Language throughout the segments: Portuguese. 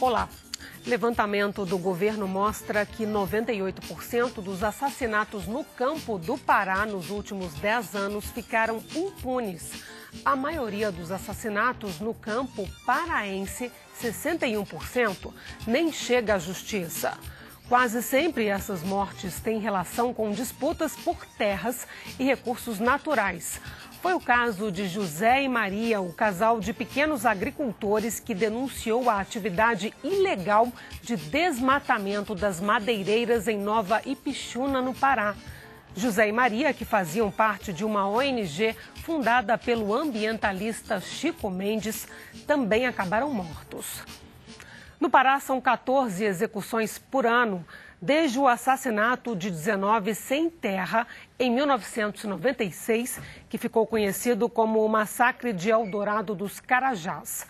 Olá. Levantamento do governo mostra que 98% dos assassinatos no campo do Pará nos últimos 10 anos ficaram impunes. A maioria dos assassinatos no campo paraense, 61%, nem chega à justiça. Quase sempre essas mortes têm relação com disputas por terras e recursos naturais. Foi o caso de José e Maria, o casal de pequenos agricultores que denunciou a atividade ilegal de desmatamento das madeireiras em Nova Ipixuna, no Pará. José e Maria, que faziam parte de uma ONG fundada pelo ambientalista Chico Mendes, também acabaram mortos. No Pará, são 14 execuções por ano desde o assassinato de 19 sem terra em 1996, que ficou conhecido como o Massacre de Eldorado dos Carajás.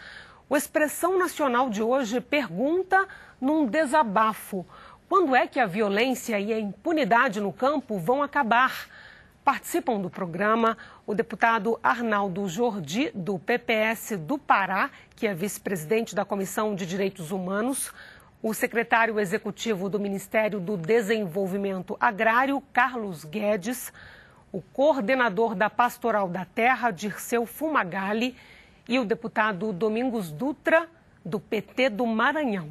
O Expressão Nacional de hoje pergunta num desabafo: quando é que a violência e a impunidade no campo vão acabar? Participam do programa o deputado Arnaldo Jordi, do PPS do Pará, que é vice-presidente da Comissão de Direitos Humanos, o secretário executivo do Ministério do Desenvolvimento Agrário, Carlos Guedes, o coordenador da Pastoral da Terra, Dirceu Fumagalli, e o deputado Domingos Dutra, do PT do Maranhão.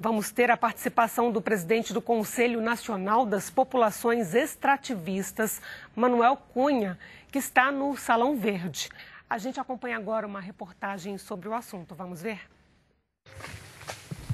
Vamos ter a participação do presidente do Conselho Nacional das Populações Extrativistas, Manuel Cunha, que está no Salão Verde. A gente acompanha agora uma reportagem sobre o assunto. Vamos ver?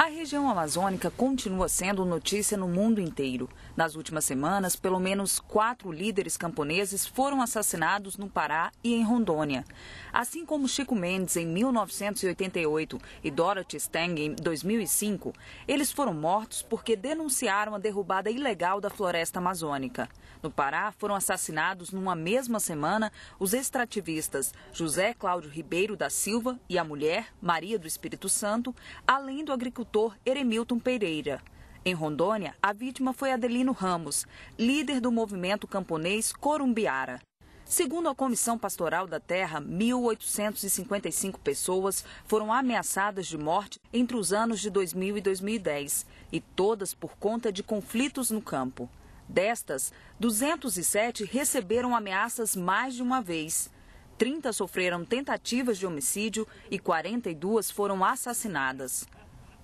A região amazônica continua sendo notícia no mundo inteiro. Nas últimas semanas, pelo menos quatro líderes camponeses foram assassinados no Pará e em Rondônia. Assim como Chico Mendes em 1988 e Dorothy Stang em 2005, eles foram mortos porque denunciaram a derrubada ilegal da floresta amazônica. No Pará, foram assassinados numa mesma semana os extrativistas José Cláudio Ribeiro da Silva e a mulher, Maria do Espírito Santo, além do agricultor Eremilton Pereira. Em Rondônia, a vítima foi Adelino Ramos, líder do movimento camponês Corumbiara. Segundo a Comissão Pastoral da Terra, 1.855 pessoas foram ameaçadas de morte entre os anos de 2000 e 2010, e todas por conta de conflitos no campo. Destas, 207 receberam ameaças mais de uma vez. 30 sofreram tentativas de homicídio e 42 foram assassinadas.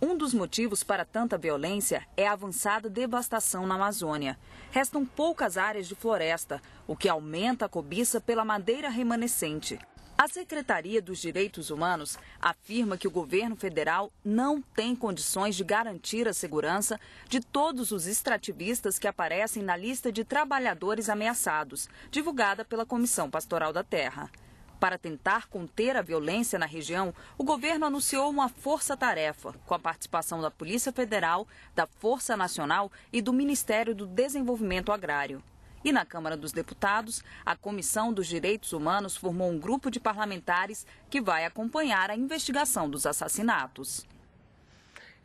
Um dos motivos para tanta violência é a avançada devastação na Amazônia. Restam poucas áreas de floresta, o que aumenta a cobiça pela madeira remanescente. A Secretaria dos Direitos Humanos afirma que o governo federal não tem condições de garantir a segurança de todos os extrativistas que aparecem na lista de trabalhadores ameaçados, divulgada pela Comissão Pastoral da Terra. Para tentar conter a violência na região, o governo anunciou uma força-tarefa, com a participação da Polícia Federal, da Força Nacional e do Ministério do Desenvolvimento Agrário. E na Câmara dos Deputados, a Comissão dos Direitos Humanos formou um grupo de parlamentares que vai acompanhar a investigação dos assassinatos.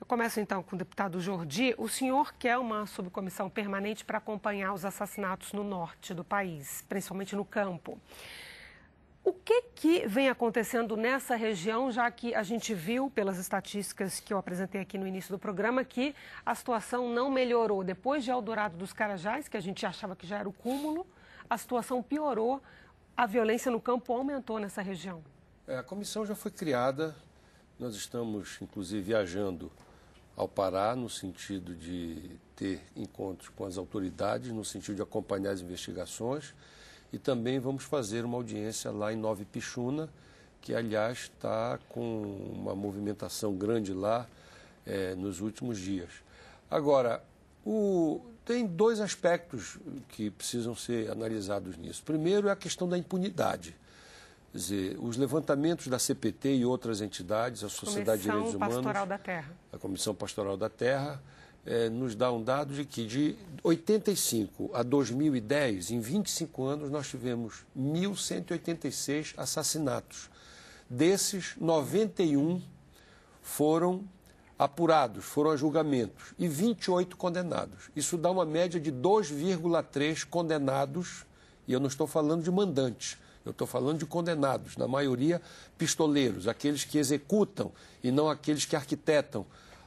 Eu começo então com o deputado Jordi. O senhor quer uma subcomissão permanente para acompanhar os assassinatos no norte do país, principalmente no campo. O que, que vem acontecendo nessa região, já que a gente viu pelas estatísticas que eu apresentei aqui no início do programa que a situação não melhorou. Depois de Eldorado dos Carajás, que a gente achava que já era o cúmulo, a situação piorou, a violência no campo aumentou nessa região. É, a comissão já foi criada, nós estamos inclusive viajando ao Pará no sentido de ter encontros com as autoridades, no sentido de acompanhar as investigações e também vamos fazer uma audiência lá em Nove Pixuna, que aliás está com uma movimentação grande lá é, nos últimos dias. Agora, o, tem dois aspectos que precisam ser analisados nisso. Primeiro é a questão da impunidade. Quer dizer, os levantamentos da CPT e outras entidades, a Sociedade Comissão de Direitos Humanos, Pastoral da Terra. a Comissão Pastoral da Terra, é, nos dá um dado de que de 85 a 2010, em 25 anos, nós tivemos 1.186 assassinatos. Desses, 91 foram apurados, foram a julgamentos e 28 condenados. Isso dá uma média de 2,3 condenados, e eu não estou falando de mandantes, eu estou falando de condenados, na maioria pistoleiros, aqueles que executam e não aqueles que arquitetam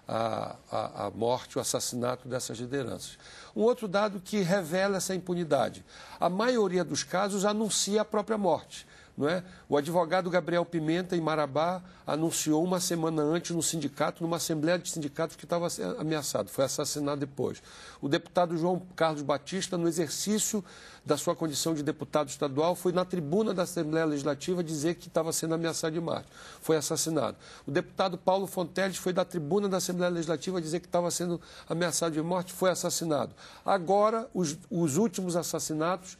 a, a, a morte, o assassinato dessas lideranças. Um outro dado que revela essa impunidade: a maioria dos casos anuncia a própria morte. Não é? O advogado Gabriel Pimenta, em Marabá, anunciou uma semana antes no sindicato, numa assembleia de sindicatos, que estava ameaçado, foi assassinado depois. O deputado João Carlos Batista, no exercício da sua condição de deputado estadual, foi na tribuna da Assembleia Legislativa dizer que estava sendo ameaçado de morte. Foi assassinado. O deputado Paulo Fonteles foi da tribuna da Assembleia Legislativa dizer que estava sendo ameaçado de morte, foi assassinado. Agora, os, os últimos assassinatos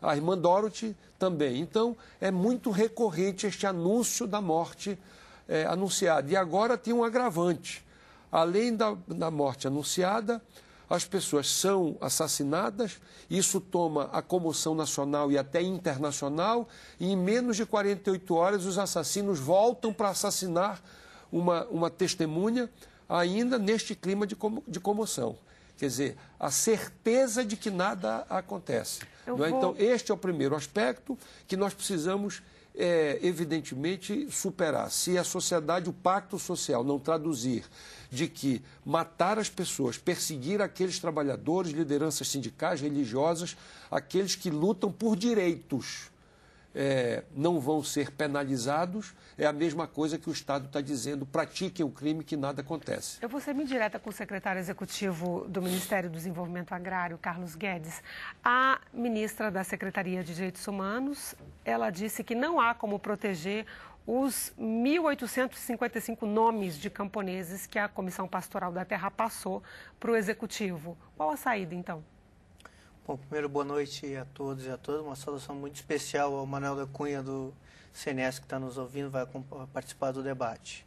a irmã Dorothy também. Então, é muito recorrente este anúncio da morte é, anunciada. E agora tem um agravante. Além da, da morte anunciada, as pessoas são assassinadas, isso toma a comoção nacional e até internacional, e em menos de 48 horas os assassinos voltam para assassinar uma, uma testemunha, ainda neste clima de, como, de comoção. Quer dizer, a certeza de que nada acontece. É? Vou... Então, este é o primeiro aspecto que nós precisamos, é, evidentemente, superar. Se a sociedade, o pacto social, não traduzir de que matar as pessoas, perseguir aqueles trabalhadores, lideranças sindicais, religiosas, aqueles que lutam por direitos é, não vão ser penalizados, é a mesma coisa que o Estado está dizendo, pratiquem o crime que nada acontece. Eu vou ser bem direta com o secretário executivo do Ministério do Desenvolvimento Agrário, Carlos Guedes. A ministra da Secretaria de Direitos Humanos, ela disse que não há como proteger os 1.855 nomes de camponeses que a Comissão Pastoral da Terra passou para o executivo. Qual a saída, então? Bom, primeiro, boa noite a todos e a todas. Uma saudação muito especial ao Manuel da Cunha, do CNS, que está nos ouvindo, vai participar do debate.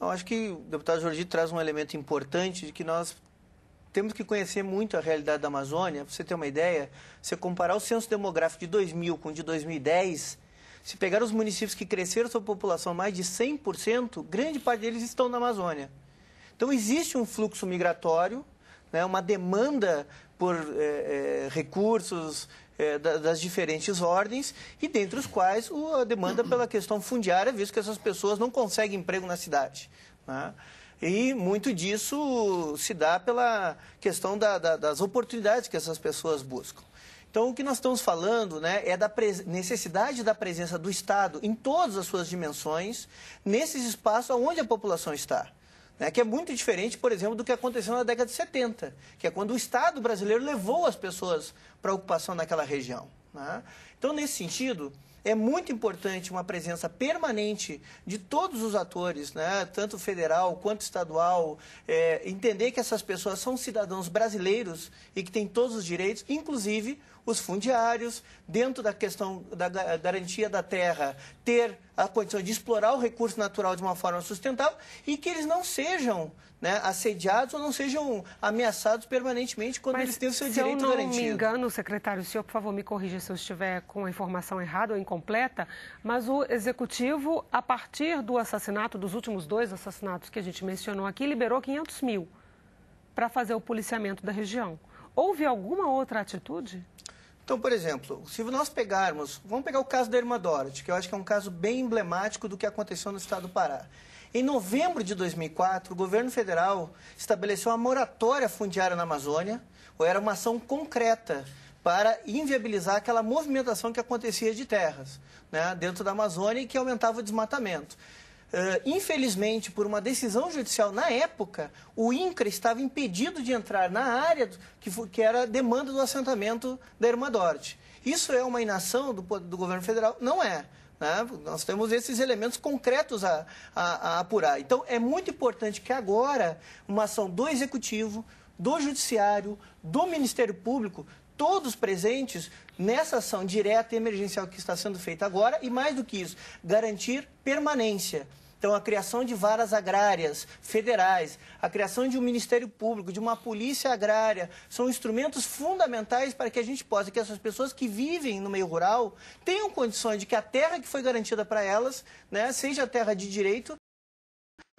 Eu acho que o deputado Jordi traz um elemento importante de que nós temos que conhecer muito a realidade da Amazônia. Pra você ter uma ideia, se comparar o censo demográfico de 2000 com o de 2010, se pegar os municípios que cresceram sua população mais de 100%, grande parte deles estão na Amazônia. Então, existe um fluxo migratório, né, uma demanda por eh, eh, recursos eh, da, das diferentes ordens e dentre os quais o, a demanda pela questão fundiária, visto que essas pessoas não conseguem emprego na cidade. Né? E muito disso se dá pela questão da, da, das oportunidades que essas pessoas buscam. Então, o que nós estamos falando né, é da necessidade da presença do Estado em todas as suas dimensões, nesses espaços onde a população está. Né, que é muito diferente, por exemplo, do que aconteceu na década de 70, que é quando o Estado brasileiro levou as pessoas para a ocupação naquela região. Né? Então, nesse sentido, é muito importante uma presença permanente de todos os atores, né, tanto federal quanto estadual, é, entender que essas pessoas são cidadãos brasileiros e que têm todos os direitos, inclusive os fundiários, dentro da questão da garantia da terra, ter a condição de explorar o recurso natural de uma forma sustentável e que eles não sejam né, assediados ou não sejam ameaçados permanentemente quando Mas, eles têm o seu direito garantido. Se eu não garantido. me engano, secretário, o senhor, por favor, me corrija se eu estiver com a informação errada ou incompleta, mas o Executivo, a partir do assassinato, dos últimos dois assassinatos que a gente mencionou aqui, liberou 500 mil para fazer o policiamento da região. Houve alguma outra atitude? Então, por exemplo, se nós pegarmos, vamos pegar o caso da irmã Dorothy, que eu acho que é um caso bem emblemático do que aconteceu no estado do Pará. Em novembro de 2004, o governo federal estabeleceu uma moratória fundiária na Amazônia, ou era uma ação concreta para inviabilizar aquela movimentação que acontecia de terras né, dentro da Amazônia e que aumentava o desmatamento. Uh, infelizmente, por uma decisão judicial na época, o INCRA estava impedido de entrar na área do, que, que era demanda do assentamento da Irma Dorte. Isso é uma inação do, do governo federal? Não é. Né? Nós temos esses elementos concretos a, a, a apurar. Então, é muito importante que agora uma ação do Executivo, do Judiciário, do Ministério Público, todos presentes nessa ação direta e emergencial que está sendo feita agora e, mais do que isso, garantir permanência. Então, a criação de varas agrárias federais, a criação de um Ministério Público, de uma polícia agrária, são instrumentos fundamentais para que a gente possa, que essas pessoas que vivem no meio rural tenham condições de que a terra que foi garantida para elas, né, seja terra de direito,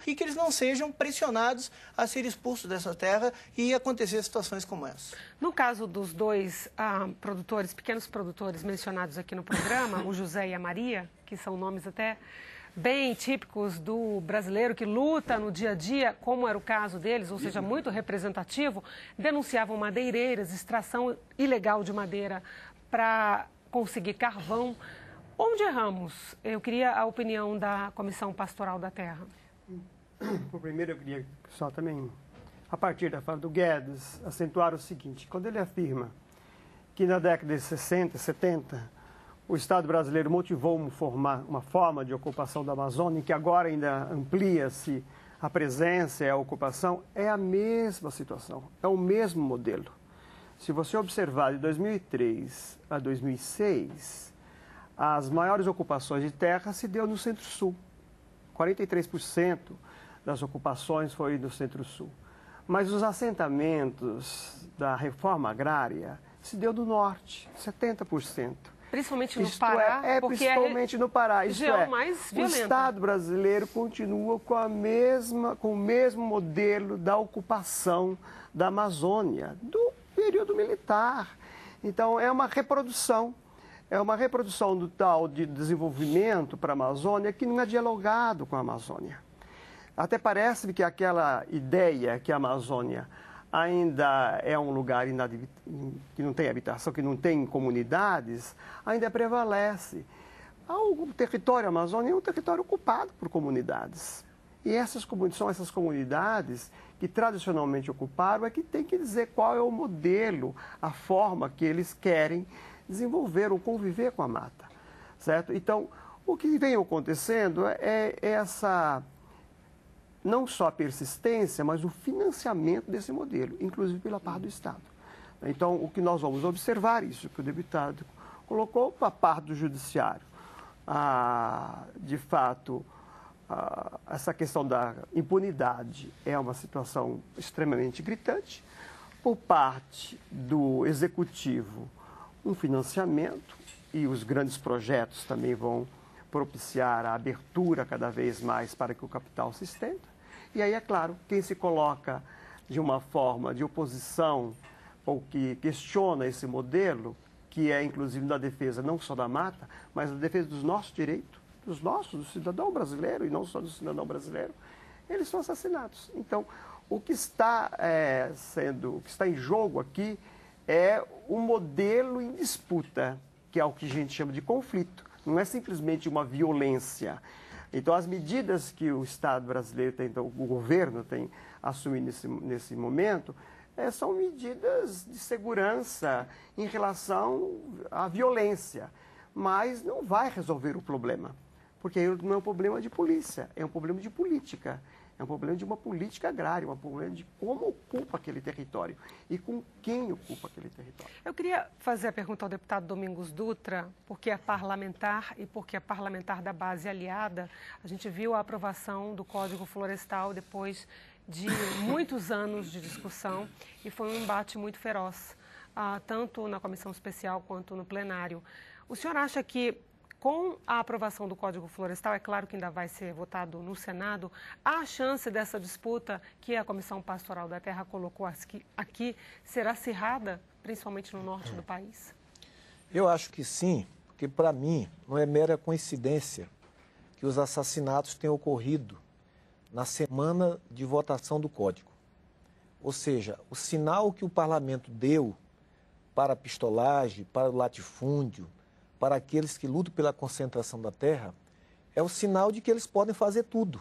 e que eles não sejam pressionados a ser expulsos dessa terra e acontecer situações como essa. No caso dos dois ah, produtores, pequenos produtores mencionados aqui no programa, o José e a Maria, que são nomes até bem típicos do brasileiro que luta no dia a dia, como era o caso deles, ou seja, muito representativo, denunciavam madeireiras, extração ilegal de madeira para conseguir carvão. Onde erramos? Eu queria a opinião da Comissão Pastoral da Terra. Por primeiro, eu queria só também, a partir da fala do Guedes, acentuar o seguinte: quando ele afirma que na década de 60, 70, o Estado brasileiro motivou uma forma, de ocupação da Amazônia, que agora ainda amplia-se a presença e a ocupação, é a mesma situação, é o mesmo modelo. Se você observar de 2003 a 2006, as maiores ocupações de terra se deu no Centro-Sul, 43% das ocupações foi do Centro-Sul. Mas os assentamentos da reforma agrária se deu do norte, 70%. Principalmente no isto Pará? É, é, é principalmente é no Pará. Isto é, mais o Estado brasileiro continua com, a mesma, com o mesmo modelo da ocupação da Amazônia, do período militar. Então, é uma reprodução. É uma reprodução do tal de desenvolvimento para a Amazônia que não é dialogado com a Amazônia. Até parece que aquela ideia que a Amazônia ainda é um lugar que não tem habitação, que não tem comunidades, ainda prevalece. O território amazônico é um território ocupado por comunidades. E essas são essas comunidades que tradicionalmente ocuparam é que tem que dizer qual é o modelo, a forma que eles querem desenvolver ou conviver com a mata, certo? Então, o que vem acontecendo é, é essa não só a persistência, mas o financiamento desse modelo, inclusive pela parte do Estado. Então, o que nós vamos observar, isso que o deputado colocou, a parte do judiciário, ah, de fato, ah, essa questão da impunidade é uma situação extremamente gritante. Por parte do executivo, um financiamento e os grandes projetos também vão propiciar a abertura cada vez mais para que o capital se estenda. E aí, é claro, quem se coloca de uma forma de oposição ou que questiona esse modelo, que é inclusive da defesa não só da mata, mas da defesa dos nossos direitos, dos nossos, do cidadão brasileiro e não só do cidadão brasileiro, eles são assassinados. Então, o que está é, sendo, o que está em jogo aqui é um modelo em disputa, que é o que a gente chama de conflito. Não é simplesmente uma violência. Então, as medidas que o Estado brasileiro tem, então, o governo tem assumido nesse, nesse momento, é, são medidas de segurança em relação à violência, mas não vai resolver o problema, porque não é um problema de polícia, é um problema de política. É um problema de uma política agrária, é um problema de como ocupa aquele território e com quem ocupa aquele território. Eu queria fazer a pergunta ao deputado Domingos Dutra, porque é parlamentar e porque é parlamentar da base aliada. A gente viu a aprovação do Código Florestal depois de muitos anos de discussão e foi um embate muito feroz, ah, tanto na comissão especial quanto no plenário. O senhor acha que com a aprovação do Código Florestal, é claro que ainda vai ser votado no Senado, há chance dessa disputa que a Comissão Pastoral da Terra colocou aqui, aqui ser acirrada, principalmente no norte do país? Eu acho que sim, porque para mim não é mera coincidência que os assassinatos tenham ocorrido na semana de votação do Código. Ou seja, o sinal que o parlamento deu para a pistolagem, para o latifúndio, para aqueles que lutam pela concentração da terra é o sinal de que eles podem fazer tudo.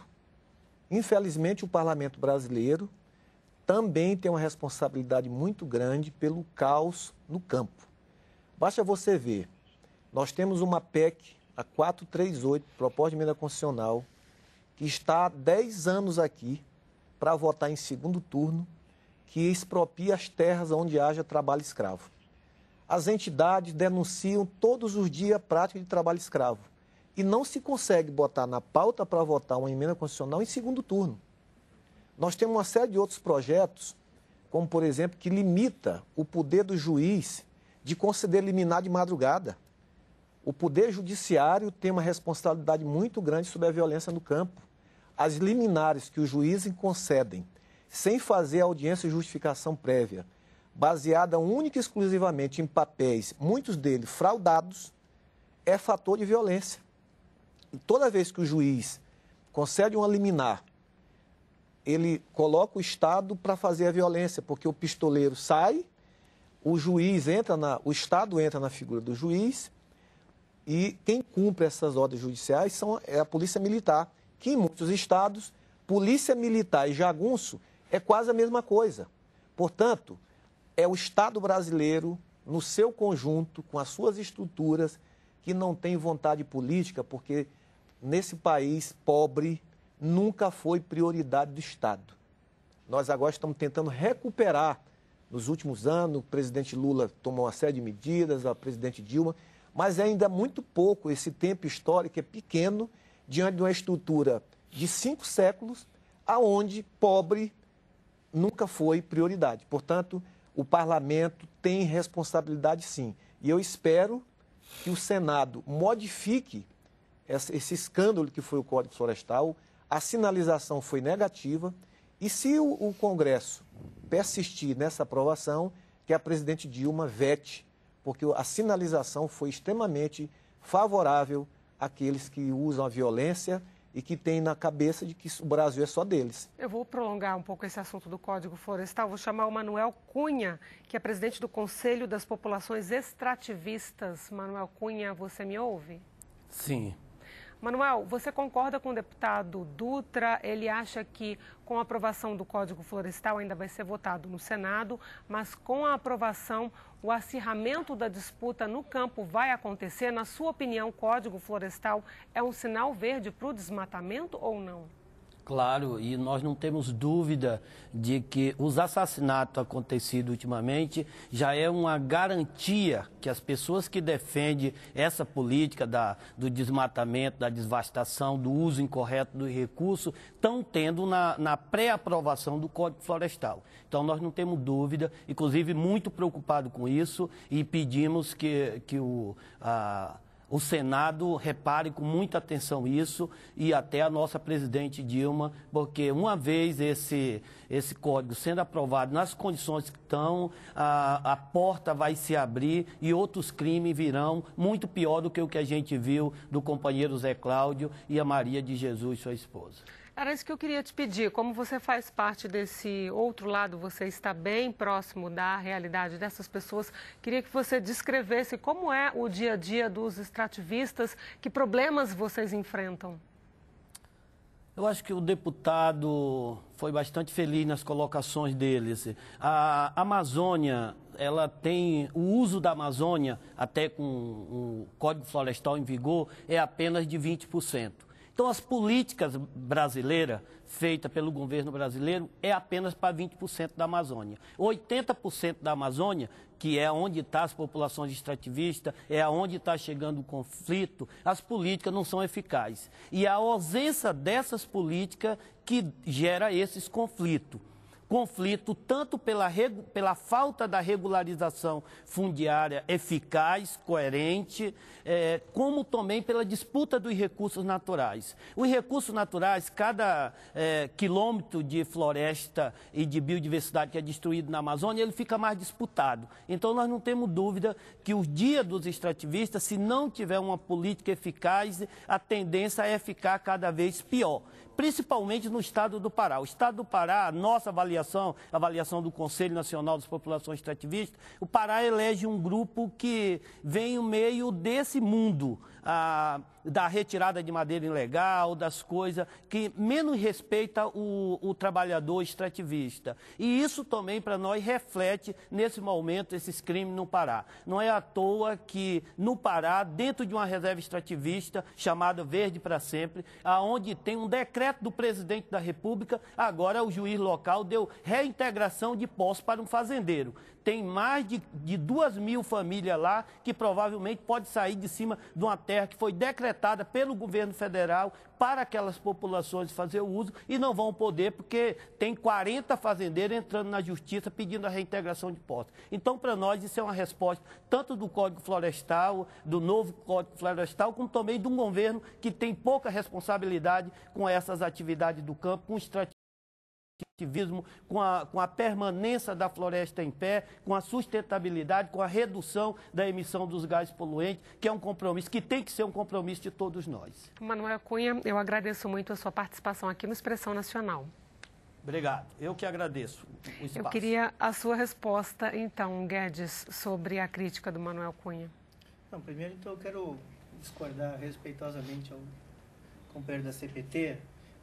Infelizmente, o parlamento brasileiro também tem uma responsabilidade muito grande pelo caos no campo. Basta você ver, nós temos uma PEC, a 438, proposta de emenda constitucional, que está há 10 anos aqui para votar em segundo turno, que expropria as terras onde haja trabalho escravo. As entidades denunciam todos os dias a prática de trabalho escravo. E não se consegue botar na pauta para votar uma emenda constitucional em segundo turno. Nós temos uma série de outros projetos, como, por exemplo, que limita o poder do juiz de conceder liminar de madrugada. O poder judiciário tem uma responsabilidade muito grande sobre a violência no campo. As liminares que os juízes concedem, sem fazer audiência e justificação prévia, baseada única e exclusivamente em papéis, muitos deles fraudados, é fator de violência. E toda vez que o juiz concede um liminar, ele coloca o Estado para fazer a violência, porque o pistoleiro sai, o juiz entra na, o Estado entra na figura do juiz e quem cumpre essas ordens judiciais são é a polícia militar, que em muitos estados polícia militar e jagunço é quase a mesma coisa. Portanto, é o Estado brasileiro, no seu conjunto, com as suas estruturas, que não tem vontade política, porque nesse país pobre nunca foi prioridade do Estado. Nós agora estamos tentando recuperar. Nos últimos anos, o presidente Lula tomou uma série de medidas, a presidente Dilma, mas é ainda muito pouco. Esse tempo histórico é pequeno diante de uma estrutura de cinco séculos, aonde pobre nunca foi prioridade. Portanto, o parlamento tem responsabilidade sim. E eu espero que o Senado modifique esse escândalo que foi o Código Florestal. A sinalização foi negativa. E se o Congresso persistir nessa aprovação, que a presidente Dilma vete, porque a sinalização foi extremamente favorável àqueles que usam a violência e que tem na cabeça de que o Brasil é só deles. Eu vou prolongar um pouco esse assunto do Código Florestal, vou chamar o Manuel Cunha, que é presidente do Conselho das Populações Extrativistas. Manuel Cunha, você me ouve? Sim. Manuel, você concorda com o deputado Dutra? Ele acha que com a aprovação do Código Florestal ainda vai ser votado no Senado, mas com a aprovação o acirramento da disputa no campo vai acontecer? Na sua opinião, o Código Florestal é um sinal verde para o desmatamento ou não? claro, e nós não temos dúvida de que os assassinatos acontecidos ultimamente já é uma garantia que as pessoas que defendem essa política da, do desmatamento, da devastação, do uso incorreto dos recursos, estão tendo na, na pré-aprovação do Código Florestal. Então nós não temos dúvida, inclusive muito preocupado com isso, e pedimos que, que o. A, o Senado repare com muita atenção isso e até a nossa presidente Dilma, porque uma vez esse, esse código sendo aprovado nas condições que estão, a, a porta vai se abrir e outros crimes virão muito pior do que o que a gente viu do companheiro Zé Cláudio e a Maria de Jesus, sua esposa. Era isso que eu queria te pedir. Como você faz parte desse outro lado, você está bem próximo da realidade dessas pessoas. Queria que você descrevesse como é o dia a dia dos extrativistas, que problemas vocês enfrentam. Eu acho que o deputado foi bastante feliz nas colocações deles. Assim. A Amazônia, ela tem o uso da Amazônia, até com o Código Florestal em vigor, é apenas de 20%. Então, as políticas brasileiras, feitas pelo governo brasileiro, é apenas para 20% da Amazônia. 80% da Amazônia, que é onde está as populações extrativistas, é onde está chegando o conflito, as políticas não são eficazes. E a ausência dessas políticas que gera esses conflitos conflito tanto pela, pela falta da regularização fundiária eficaz, coerente, é, como também pela disputa dos recursos naturais. Os recursos naturais, cada é, quilômetro de floresta e de biodiversidade que é destruído na Amazônia, ele fica mais disputado. Então, nós não temos dúvida que o dia dos extrativistas, se não tiver uma política eficaz, a tendência é ficar cada vez pior, principalmente no estado do Pará. O estado do Pará, a nossa avaliação avaliação, avaliação do Conselho Nacional das Populações Extrativistas, o Pará elege um grupo que vem no meio desse mundo ah, da retirada de madeira ilegal, das coisas que menos respeita o, o trabalhador extrativista. E isso também para nós reflete nesse momento esses crimes no Pará. Não é à toa que no Pará, dentro de uma reserva extrativista chamada Verde para Sempre, aonde tem um decreto do presidente da República, agora o juiz local deu reintegração de posse para um fazendeiro. Tem mais de, de duas mil famílias lá que provavelmente pode sair de cima de uma terra terra que foi decretada pelo governo federal para aquelas populações fazer uso e não vão poder, porque tem 40 fazendeiros entrando na justiça pedindo a reintegração de posse. Então, para nós, isso é uma resposta tanto do Código Florestal, do novo Código Florestal, como também de um governo que tem pouca responsabilidade com essas atividades do campo, com ativismo, com a, com a permanência da floresta em pé, com a sustentabilidade, com a redução da emissão dos gases poluentes, que é um compromisso, que tem que ser um compromisso de todos nós. Manuel Cunha, eu agradeço muito a sua participação aqui no Expressão Nacional. Obrigado. Eu que agradeço o espaço. Eu queria a sua resposta, então, Guedes, sobre a crítica do Manuel Cunha. Não, primeiro, então, eu quero discordar respeitosamente ao companheiro da CPT,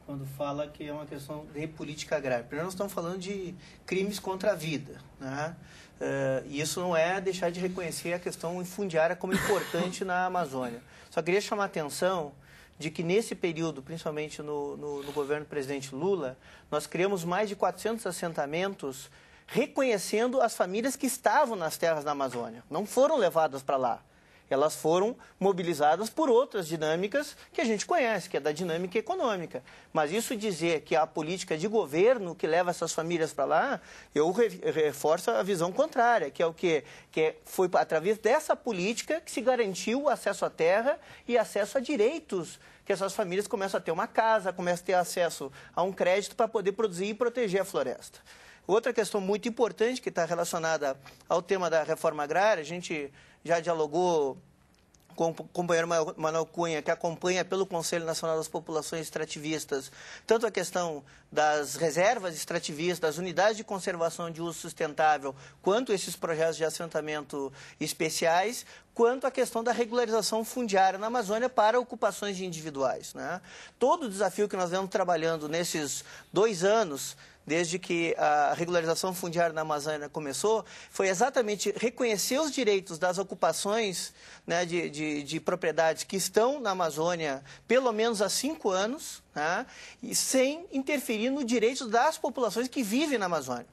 quando fala que é uma questão de política agrária. Primeiro, nós estamos falando de crimes contra a vida. Né? Uh, e isso não é deixar de reconhecer a questão infundiária como importante na Amazônia. Só queria chamar a atenção de que nesse período, principalmente no, no, no governo do presidente Lula, nós criamos mais de 400 assentamentos reconhecendo as famílias que estavam nas terras da Amazônia, não foram levadas para lá. Elas foram mobilizadas por outras dinâmicas que a gente conhece, que é da dinâmica econômica. Mas isso dizer que a política de governo que leva essas famílias para lá, eu reforço a visão contrária, que é o quê? Que é, foi através dessa política que se garantiu acesso à terra e acesso a direitos que essas famílias começam a ter uma casa, começam a ter acesso a um crédito para poder produzir e proteger a floresta. Outra questão muito importante que está relacionada ao tema da reforma agrária, a gente já dialogou com o companheiro Manuel Cunha, que acompanha pelo Conselho Nacional das Populações Extrativistas, tanto a questão das reservas extrativistas, das unidades de conservação de uso sustentável, quanto esses projetos de assentamento especiais, quanto a questão da regularização fundiária na Amazônia para ocupações individuais. Né? Todo o desafio que nós vemos trabalhando nesses dois anos desde que a regularização fundiária na Amazônia começou, foi exatamente reconhecer os direitos das ocupações né, de, de, de, propriedades que estão na Amazônia pelo menos há cinco anos, né, e sem interferir no direito das populações que vivem na Amazônia.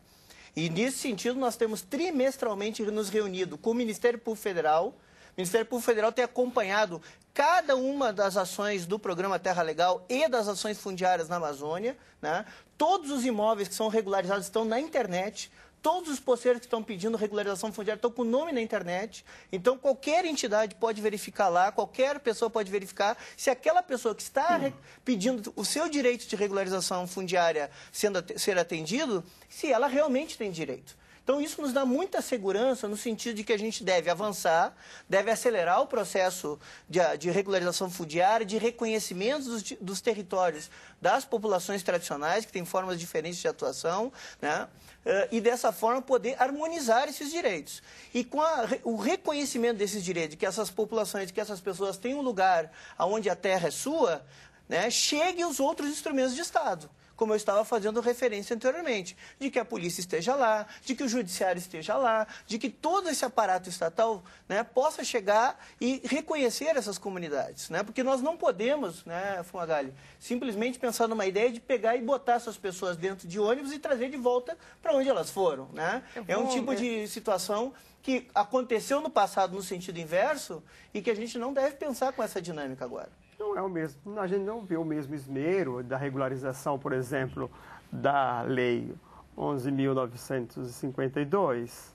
E nesse sentido, nós temos trimestralmente nos reunido com o Ministério Público Federal, o Ministério Público Federal tem acompanhado cada uma das ações do programa Terra Legal e das ações fundiárias na Amazônia. Né? Todos os imóveis que são regularizados estão na internet. Todos os posseiros que estão pedindo regularização fundiária estão com o nome na internet. Então, qualquer entidade pode verificar lá, qualquer pessoa pode verificar se aquela pessoa que está pedindo o seu direito de regularização fundiária sendo, ser atendido, se ela realmente tem direito. Então, isso nos dá muita segurança no sentido de que a gente deve avançar, deve acelerar o processo de, ah, de regularização fundiária, de reconhecimento dos, dos territórios das populações tradicionais, que têm formas diferentes de atuação, né? Ah, e dessa forma poder harmonizar esses direitos. E com a, o reconhecimento desses direitos, que essas populações, que essas pessoas têm um lugar onde a terra é sua, né, chegue os outros instrumentos de Estado como eu estava fazendo referência anteriormente, de que a polícia esteja lá, de que o judiciário esteja lá, de que todo esse aparato estatal né, possa chegar e reconhecer essas comunidades. Né? Porque nós não podemos, né, Fumagalli, simplesmente pensar numa ideia de pegar e botar essas pessoas dentro de ônibus e trazer de volta para onde elas foram. Né? É um tipo de situação que aconteceu no passado no sentido inverso e que a gente não deve pensar com essa dinâmica agora. Então, é o mesmo. A gente não vê o mesmo esmero da regularização, por exemplo, da lei 11.952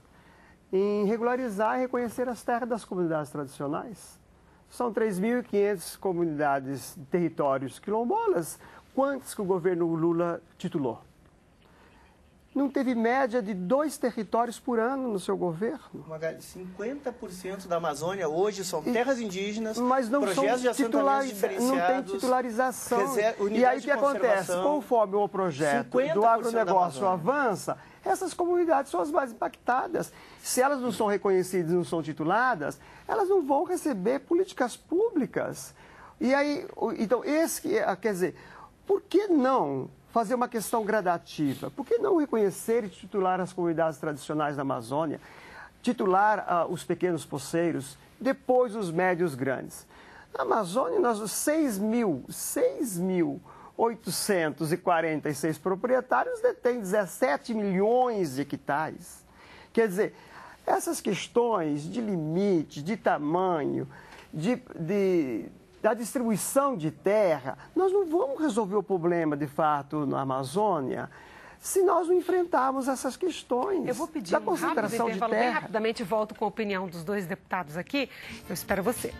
em regularizar e reconhecer as terras das comunidades tradicionais. São 3.500 comunidades, territórios quilombolas. Quantos que o governo Lula titulou? não teve média de dois territórios por ano no seu governo. 50% da Amazônia hoje são terras indígenas, mas não projetos são titulares, não tem titularização. E aí o que acontece? Conforme o projeto do agronegócio avança, essas comunidades são as mais impactadas. Se elas não são reconhecidas, não são tituladas, elas não vão receber políticas públicas. E aí, então, esse, é, quer dizer, por que não fazer uma questão gradativa. Por que não reconhecer e titular as comunidades tradicionais da Amazônia, titular uh, os pequenos poceiros, depois os médios grandes? Na Amazônia, nós 6 mil, 6 mil 846 proprietários detêm 17 milhões de hectares. Quer dizer, essas questões de limite, de tamanho, de, de da distribuição de terra, nós não vamos resolver o problema, de fato, na Amazônia se nós não enfrentarmos essas questões. Eu vou pedir da concentração rápido de terra. bem rapidamente volto com a opinião dos dois deputados aqui. Eu espero você.